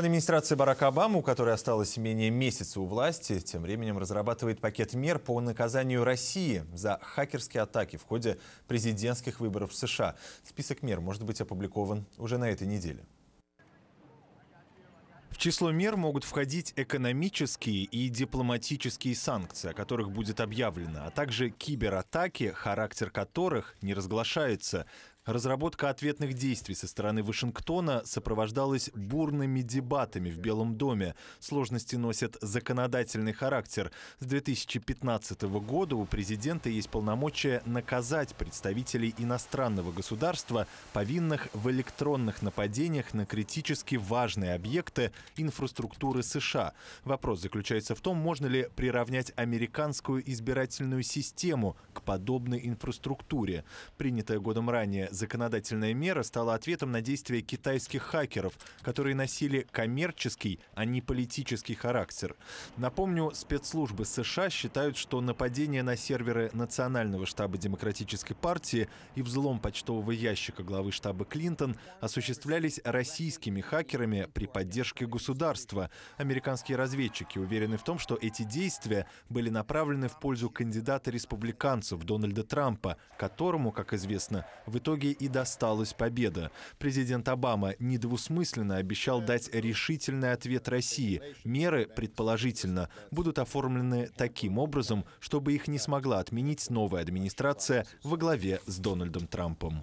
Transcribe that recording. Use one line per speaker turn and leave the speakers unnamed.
Администрация Барака Обамы, у которой осталось менее месяца у власти, тем временем разрабатывает пакет мер по наказанию России за хакерские атаки в ходе президентских выборов в США. Список мер может быть опубликован уже на этой неделе. В число мер могут входить экономические и дипломатические санкции, о которых будет объявлено, а также кибератаки, характер которых не разглашается. Разработка ответных действий со стороны Вашингтона сопровождалась бурными дебатами в Белом доме. Сложности носят законодательный характер. С 2015 года у президента есть полномочия наказать представителей иностранного государства, повинных в электронных нападениях на критически важные объекты инфраструктуры США. Вопрос заключается в том, можно ли приравнять американскую избирательную систему к подобной инфраструктуре. Принятая годом ранее законодательная мера стала ответом на действия китайских хакеров, которые носили коммерческий, а не политический характер. Напомню, спецслужбы США считают, что нападение на серверы Национального штаба Демократической партии и взлом почтового ящика главы штаба Клинтон осуществлялись российскими хакерами при поддержке государства. Американские разведчики уверены в том, что эти действия были направлены в пользу кандидата республиканцев Дональда Трампа, которому, как известно, в итоге итоге и досталась победа. Президент Обама недвусмысленно обещал дать решительный ответ России. Меры, предположительно, будут оформлены таким образом, чтобы их не смогла отменить новая администрация во главе с Дональдом Трампом.